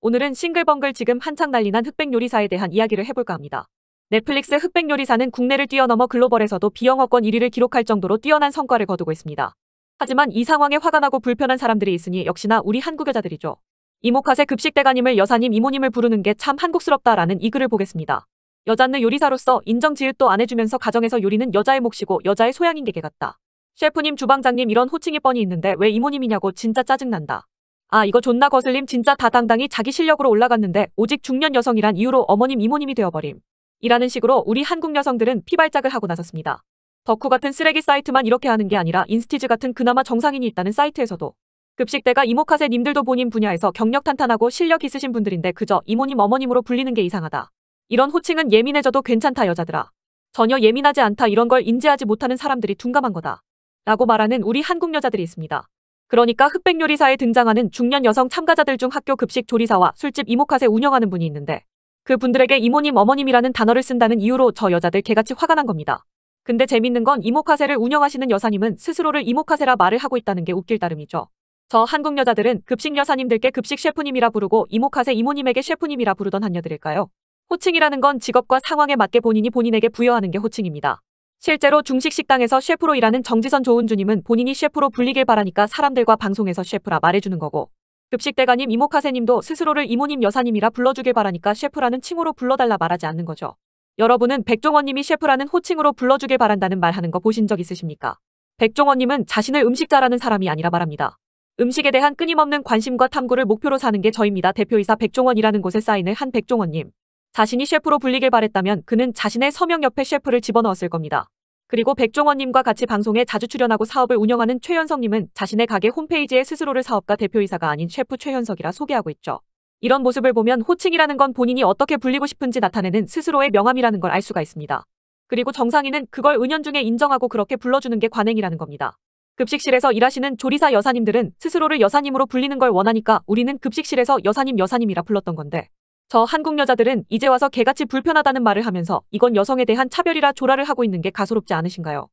오늘은 싱글벙글 지금 한창 난리난 흑백 요리사에 대한 이야기를 해볼까 합니다. 넷플릭스 흑백 요리사는 국내를 뛰어넘어 글로벌에서도 비영어권 1위를 기록할 정도로 뛰어난 성과를 거두고 있습니다. 하지만 이 상황에 화가 나고 불편한 사람들이 있으니 역시나 우리 한국 여자들이죠. 이모카세 급식 대가님을 여사님 이모님을 부르는 게 참 한국스럽다라는 이 글을 보겠습니다. 여자는 요리사로서 인정지읒도 안 해주면서 가정에서 요리는 여자의 몫이고 여자의 소양인 게게 같다. 셰프님 주방장님 이런 호칭이 뻔히 있는데 왜 이모님이냐고 진짜 짜증난다. 아 이거 존나 거슬림 진짜 다당당히 자기 실력으로 올라갔는데 오직 중년 여성이란 이유로 어머님 이모님이 되어버림. 이라는 식으로 우리 한국 여성들은 피발작을 하고 나섰습니다. 덕후 같은 쓰레기 사이트만 이렇게 하는 게 아니라 인스티즈 같은 그나마 정상인이 있다는 사이트에서도 급식대가 이모카세 님들도 본인 분야에서 경력 탄탄하고 실력 있으신 분들인데 그저 이모님 어머님으로 불리는 게 이상하다. 이런 호칭은 예민해져도 괜찮다 여자들아. 전혀 예민하지 않다 이런 걸 인지하지 못하는 사람들이 둔감한 거다. 라고 말하는 우리 한국 여자들이 있습니다. 그러니까 흑백요리사에 등장하는 중년 여성 참가자들 중 학교 급식 조리사와 술집 이모카세 운영하는 분이 있는데 그 분들에게 이모님 어머님이라는 단어를 쓴다는 이유로 저 여자들 개같이 화가 난 겁니다. 근데 재밌는 건 이모카세를 운영하시는 여사님은 스스로를 이모카세라 말을 하고 있다는 게 웃길 따름이죠. 저 한국 여자들은 급식 여사님들께 급식 셰프님이라 부르고 이모카세 이모님에게 셰프님이라 부르던 한녀들일까요 호칭이라는 건 직업과 상황에 맞게 본인이 본인에게 부여하는 게 호칭입니다. 실제로 중식 식당에서 셰프로 일하는 정지선 조은주님은 본인이 셰프로 불리길 바라니까 사람들과 방송에서 셰프라 말해주는 거고 급식 대가님 이모카세님도 스스로를 이모님 여사님이라 불러주길 바라니까 셰프라는 칭호로 불러달라 말하지 않는 거죠. 여러분은 백종원님이 셰프라는 호칭으로 불러주길 바란다는 말 하는 거 보신 적 있으십니까? 백종원님은 자신을 음식자라는 사람이 아니라 말합니다. 음식에 대한 끊임없는 관심과 탐구를 목표로 사는 게 저입니다. 대표이사 백종원이라는 곳에 사인을 한 백종원님. 자신이 셰프로 불리길 바랬다면 그는 자신의 서명 옆에 셰프를 집어넣었을 겁니다. 그리고 백종원님과 같이 방송에 자주 출연하고 사업을 운영하는 최현석님은 자신의 가게 홈페이지에 스스로를 사업가 대표이사가 아닌 셰프 최현석이라 소개하고 있죠. 이런 모습을 보면 호칭이라는 건 본인이 어떻게 불리고 싶은지 나타내는 스스로의 명함이라는 걸 알 수가 있습니다. 그리고 정상인은 그걸 은연중에 인정하고 그렇게 불러주는 게 관행이라는 겁니다. 급식실에서 일하시는 조리사 여사님들은 스스로를 여사님으로 불리는 걸 원하니까 우리는 급식실에서 여사님 여사님이라 불렀던 건데 저 한국 여자들은 이제 와서 개같이 불편하다는 말을 하면서 이건 여성에 대한 차별이라 조라를 하고 있는 게 가소롭지 않으신가요?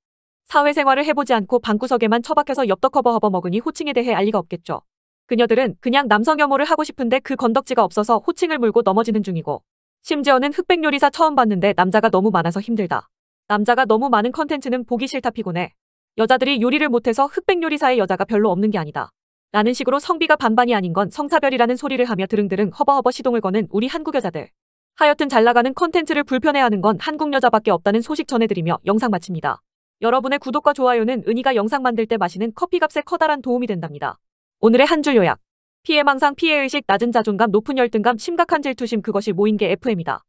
사회생활을 해보지 않고 방구석에만 처박혀서 엽떡허버 허버먹으니 호칭에 대해 알리가 없겠죠. 그녀들은 그냥 남성 혐오를 하고 싶은데 그 건덕지가 없어서 호칭을 물고 넘어지는 중이고 심지어는 흑백 요리사 처음 봤는데 남자가 너무 많아서 힘들다. 남자가 너무 많은 컨텐츠는 보기 싫다 피곤해. 여자들이 요리를 못해서 흑백 요리사의 여자가 별로 없는 게 아니다. 라는 식으로 성비가 반반이 아닌 건 성차별이라는 소리를 하며 드릉드릉 허버허버 시동을 거는 우리 한국 여자들. 하여튼 잘 나가는 컨텐츠를 불편해하는 건 한국 여자밖에 없다는 소식 전해드리며 영상 마칩니다. 여러분의 구독과 좋아요는 은희가 영상 만들 때 마시는 커피값에 커다란 도움이 된답니다. 오늘의 한 줄 요약. 피해망상, 피해의식, 낮은 자존감, 높은 열등감, 심각한 질투심 그것이 모인 게 FM이다.